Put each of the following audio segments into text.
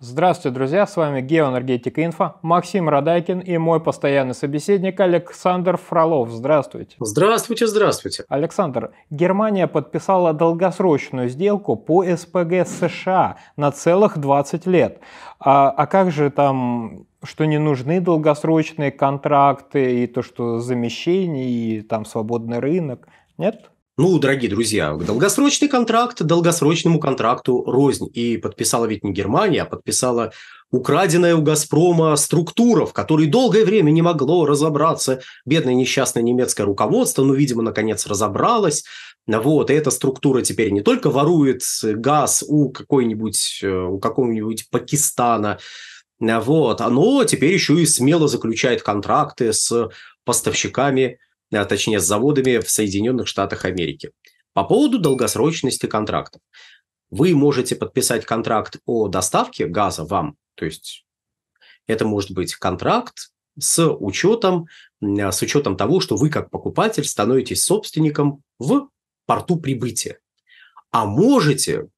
Здравствуйте, друзья, с вами Геоэнергетика Инфо, Максим Радайкин и мой постоянный собеседник Александр Фролов. Здравствуйте. Здравствуйте, здравствуйте. Александр, Германия подписала долгосрочную сделку по СПГ США на целых 20 лет. А, а как же там что не нужны долгосрочные контракты и то, что замещение и там свободный рынок? Нет? Ну, дорогие друзья, долгосрочный контракт долгосрочному контракту рознь. И подписала ведь не Германия, а подписала украденная у «Газпрома» структура, в которой долгое время не могло разобраться бедное несчастное немецкое руководство, ну, видимо, наконец разобралось. Вот, и эта структура теперь не только ворует газ у какой-нибудь, э, у какого-нибудь Пакистана, вот, но теперь еще и смело заключает контракты с поставщиками а, точнее с заводами в Соединенных Штатах Америки. По поводу долгосрочности контрактов. Вы можете подписать контракт о доставке газа вам, то есть это может быть контракт с учетом, с учетом того, что вы как покупатель становитесь собственником в порту прибытия. А можете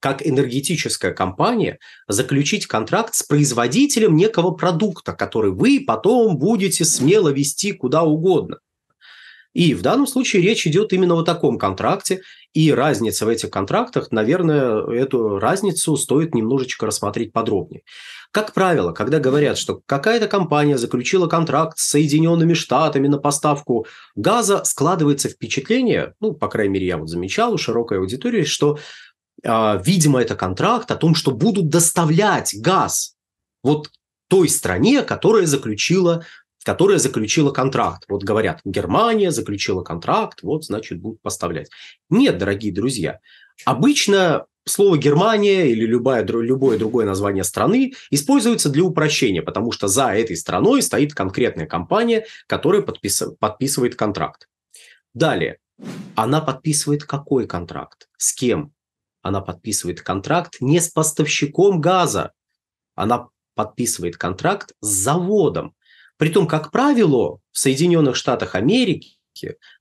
как энергетическая компания заключить контракт с производителем некого продукта, который вы потом будете смело вести куда угодно. И в данном случае речь идет именно о таком контракте, и разница в этих контрактах, наверное, эту разницу стоит немножечко рассмотреть подробнее. Как правило, когда говорят, что какая-то компания заключила контракт с Соединенными Штатами на поставку газа, складывается впечатление, ну, по крайней мере, я вот замечал у широкой аудитории, что, э, видимо, это контракт о том, что будут доставлять газ вот той стране, которая заключила которая заключила контракт. Вот говорят, Германия заключила контракт, вот, значит, будут поставлять. Нет, дорогие друзья, обычно слово Германия или любое, любое другое название страны используется для упрощения, потому что за этой страной стоит конкретная компания, которая подпис, подписывает контракт. Далее, она подписывает какой контракт? С кем? Она подписывает контракт не с поставщиком газа, она подписывает контракт с заводом, Притом, как правило, в Соединенных Штатах Америки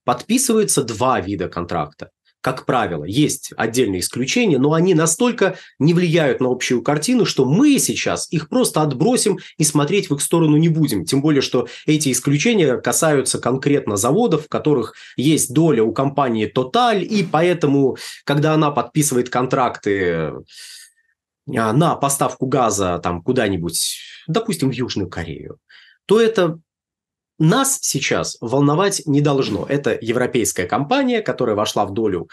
подписываются два вида контракта. Как правило, есть отдельные исключения, но они настолько не влияют на общую картину, что мы сейчас их просто отбросим и смотреть в их сторону не будем. Тем более, что эти исключения касаются конкретно заводов, в которых есть доля у компании Total, и поэтому, когда она подписывает контракты э, на поставку газа там куда-нибудь, допустим, в Южную Корею, то это нас сейчас волновать не должно. Это европейская компания, которая вошла в долю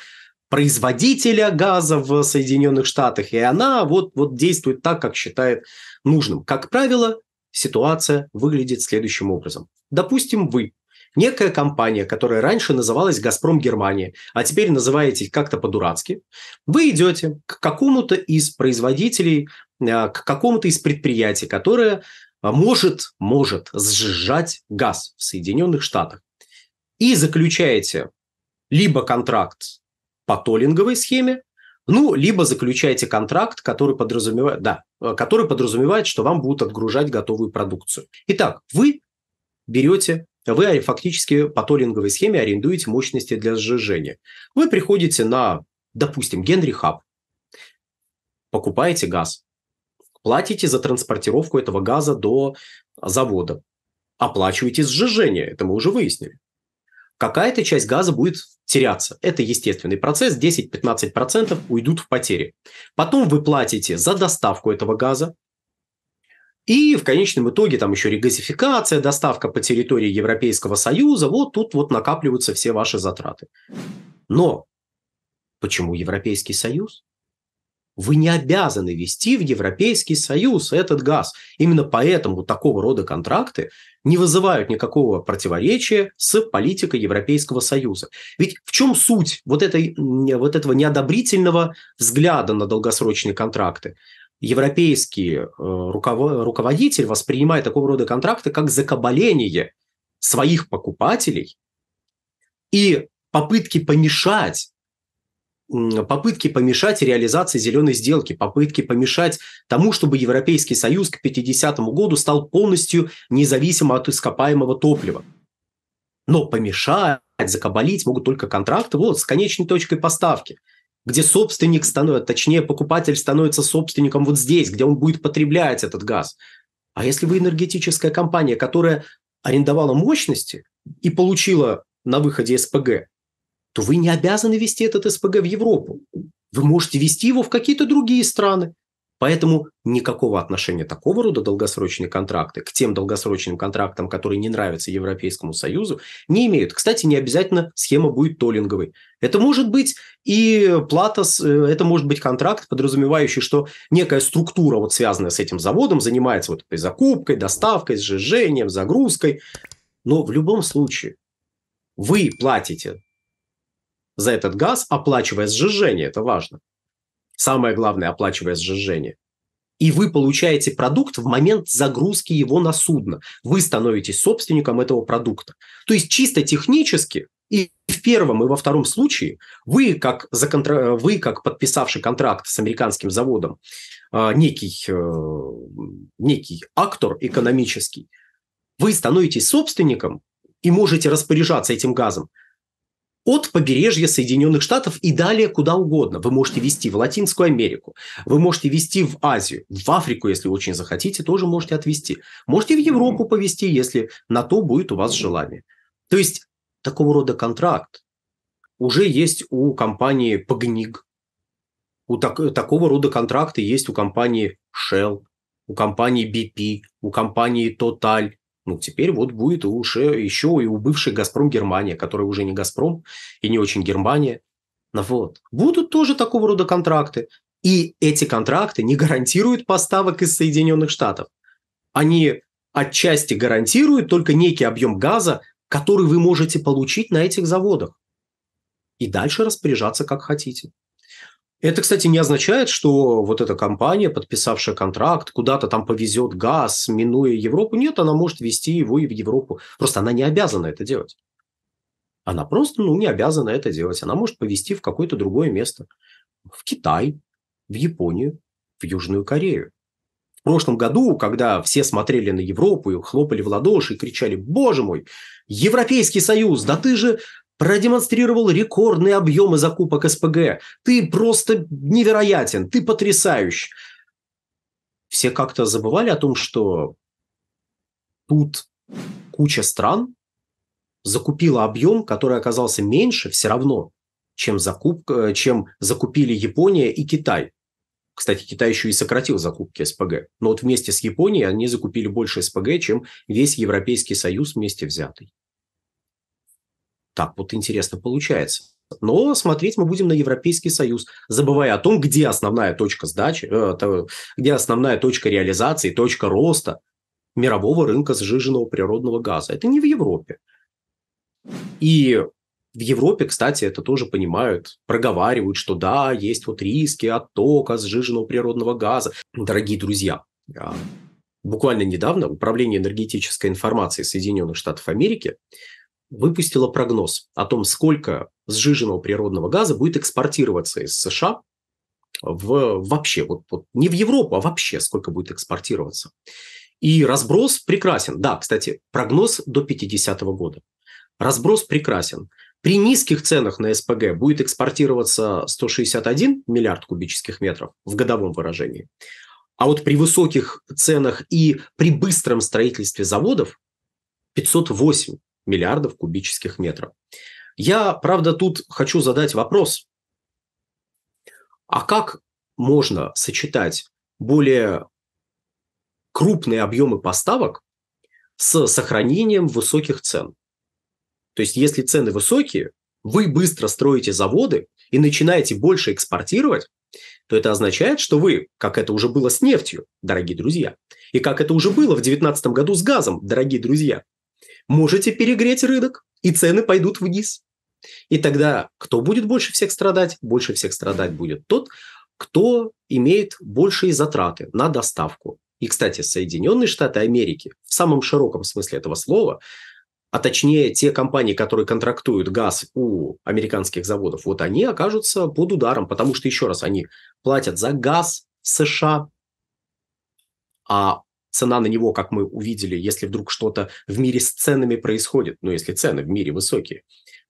производителя газа в Соединенных Штатах, и она вот, вот действует так, как считает нужным. Как правило, ситуация выглядит следующим образом. Допустим, вы некая компания, которая раньше называлась «Газпром Германия», а теперь называете как-то по-дурацки, вы идете к какому-то из производителей, э, к какому-то из предприятий, которое может, может сжижать газ в Соединенных Штатах. И заключаете либо контракт по толлинговой схеме, ну, либо заключаете контракт, который подразумевает, да, который подразумевает, что вам будут отгружать готовую продукцию. Итак, вы берете вы фактически по толлинговой схеме арендуете мощности для сжижения. Вы приходите на, допустим, Генри Хаб, покупаете газ, платите за транспортировку этого газа до завода, оплачиваете сжижение, это мы уже выяснили. Какая-то часть газа будет теряться. Это естественный процесс, 10-15% уйдут в потери. Потом вы платите за доставку этого газа, и в конечном итоге там еще регазификация, доставка по территории Европейского Союза, вот тут вот накапливаются все ваши затраты. Но почему Европейский Союз? Вы не обязаны вести в Европейский Союз этот газ. Именно поэтому такого рода контракты не вызывают никакого противоречия с политикой Европейского Союза. Ведь в чем суть вот, этой, вот этого неодобрительного взгляда на долгосрочные контракты? Европейский э, руководитель воспринимает такого рода контракты как закабаление своих покупателей и попытки помешать попытки помешать реализации зеленой сделки, попытки помешать тому, чтобы Европейский Союз к 50 году стал полностью независим от ископаемого топлива. Но помешать, закабалить могут только контракты вот, с конечной точкой поставки, где собственник становится, точнее, покупатель становится собственником вот здесь, где он будет потреблять этот газ. А если вы энергетическая компания, которая арендовала мощности и получила на выходе СПГ, то вы не обязаны вести этот СПГ в Европу. Вы можете вести его в какие-то другие страны. Поэтому никакого отношения такого рода долгосрочные контракты к тем долгосрочным контрактам, которые не нравятся Европейскому Союзу, не имеют. Кстати, не обязательно схема будет толлинговой. Это может быть и плата, э, это может быть контракт, подразумевающий, что некая структура, вот связанная с этим заводом, занимается вот этой закупкой, доставкой, сжижением, загрузкой. Но в любом случае вы платите за этот газ, оплачивая сжижение, это важно. Самое главное, оплачивая сжижение. И вы получаете продукт в момент загрузки его на судно. Вы становитесь собственником этого продукта. То есть чисто технически и в первом, и во втором случае вы, как, законтра... вы, как подписавший контракт с американским заводом, а, некий, э, некий актор экономический, вы становитесь собственником и можете распоряжаться этим газом от побережья Соединенных Штатов и далее куда угодно. Вы можете вести в Латинскую Америку, вы можете вести в Азию, в Африку, если очень захотите, тоже можете отвести. Можете в Европу повести, если на то будет у вас желание. То есть такого рода контракт уже есть у компании Погник, у так, такого рода контракты есть у компании Shell, у компании BP, у компании Total, ну, теперь вот будет уже еще и у бывшей «Газпром» Германия, которая уже не «Газпром» и не очень Германия. Ну, вот. Будут тоже такого рода контракты. И эти контракты не гарантируют поставок из Соединенных Штатов. Они отчасти гарантируют только некий объем газа, который вы можете получить на этих заводах. И дальше распоряжаться как хотите. Это, кстати, не означает, что вот эта компания, подписавшая контракт, куда-то там повезет газ, минуя Европу. Нет, она может вести его и в Европу. Просто она не обязана это делать. Она просто ну, не обязана это делать. Она может повезти в какое-то другое место. В Китай, в Японию, в Южную Корею. В прошлом году, когда все смотрели на Европу и хлопали в ладоши и кричали «Боже мой, Европейский Союз, да ты же продемонстрировал рекордные объемы закупок СПГ. Ты просто невероятен, ты потрясающий. Все как-то забывали о том, что тут куча стран закупила объем, который оказался меньше все равно, чем, закупка, э, чем закупили Япония и Китай. Кстати, Китай еще и сократил закупки СПГ. Но вот вместе с Японией они закупили больше СПГ, чем весь Европейский Союз вместе взятый. Так вот интересно получается. Но смотреть мы будем на Европейский Союз, забывая о том, где основная точка сдачи, э, где основная точка реализации, точка роста мирового рынка сжиженного природного газа. Это не в Европе. И в Европе, кстати, это тоже понимают, проговаривают, что да, есть вот риски оттока сжиженного природного газа. Дорогие друзья, а, буквально недавно Управление энергетической информации Соединенных Штатов Америки выпустила прогноз о том, сколько сжиженного природного газа будет экспортироваться из США в, вообще, вот, вот не в Европу, а вообще, сколько будет экспортироваться. И разброс прекрасен. Да, кстати, прогноз до 50 -го года. Разброс прекрасен. При низких ценах на СПГ будет экспортироваться 161 миллиард кубических метров в годовом выражении. А вот при высоких ценах и при быстром строительстве заводов 508 миллиардов кубических метров. Я, правда, тут хочу задать вопрос. А как можно сочетать более крупные объемы поставок с сохранением высоких цен? То есть, если цены высокие, вы быстро строите заводы и начинаете больше экспортировать, то это означает, что вы, как это уже было с нефтью, дорогие друзья, и как это уже было в 2019 году с газом, дорогие друзья, можете перегреть рынок, и цены пойдут вниз. И тогда кто будет больше всех страдать? Больше всех страдать будет тот, кто имеет большие затраты на доставку. И, кстати, Соединенные Штаты Америки в самом широком смысле этого слова, а точнее те компании, которые контрактуют газ у американских заводов, вот они окажутся под ударом, потому что, еще раз, они платят за газ США, а цена на него, как мы увидели, если вдруг что-то в мире с ценами происходит, ну, если цены в мире высокие,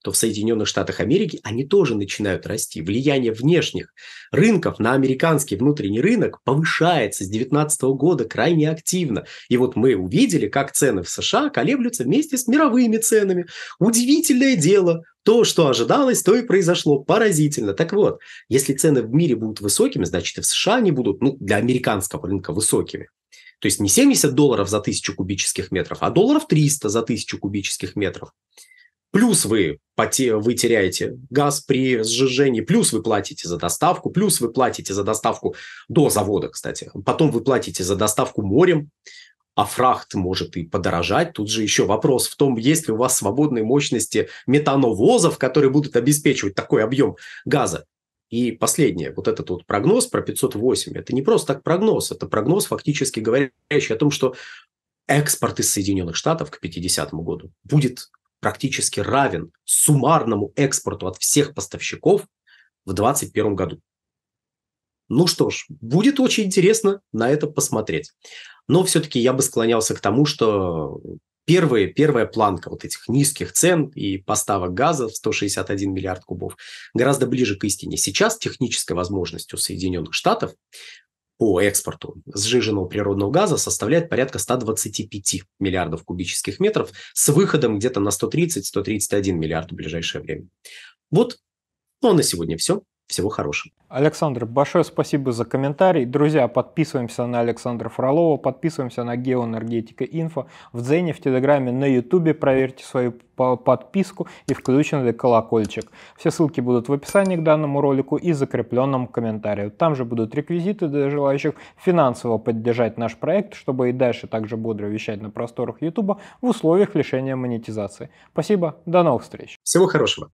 то в Соединенных Штатах Америки они тоже начинают расти. Влияние внешних рынков на американский внутренний рынок повышается с 2019 года крайне активно. И вот мы увидели, как цены в США колеблются вместе с мировыми ценами. Удивительное дело, то, что ожидалось, то и произошло. Поразительно. Так вот, если цены в мире будут высокими, значит и в США они будут ну, для американского рынка высокими. То есть не 70 долларов за тысячу кубических метров, а долларов 300 за тысячу кубических метров. Плюс вы, поте вы теряете газ при сжижении, плюс вы платите за доставку, плюс вы платите за доставку до завода, кстати. Потом вы платите за доставку морем, а фрахт может и подорожать. Тут же еще вопрос в том, есть ли у вас свободные мощности метановозов, которые будут обеспечивать такой объем газа. И последнее, вот этот вот прогноз про 508, это не просто так прогноз, это прогноз, фактически говорящий о том, что экспорт из Соединенных Штатов к 50 году будет практически равен суммарному экспорту от всех поставщиков в 2021 году. Ну что ж, будет очень интересно на это посмотреть. Но все-таки я бы склонялся к тому, что первые, первая планка вот этих низких цен и поставок газа в 161 миллиард кубов гораздо ближе к истине. Сейчас техническая возможность у Соединенных Штатов по экспорту сжиженного природного газа составляет порядка 125 миллиардов кубических метров с выходом где-то на 130-131 миллиард в ближайшее время. Вот ну, а на сегодня все. Всего хорошего. Александр, большое спасибо за комментарий. Друзья, подписываемся на Александра Фролова, подписываемся на Геоэнергетика Инфо, в Дзене, в Телеграме, на Ютубе. Проверьте свою подписку и включенный колокольчик. Все ссылки будут в описании к данному ролику и закрепленном комментарии. Там же будут реквизиты для желающих финансово поддержать наш проект, чтобы и дальше также бодро вещать на просторах Ютуба в условиях лишения монетизации. Спасибо, до новых встреч. Всего хорошего.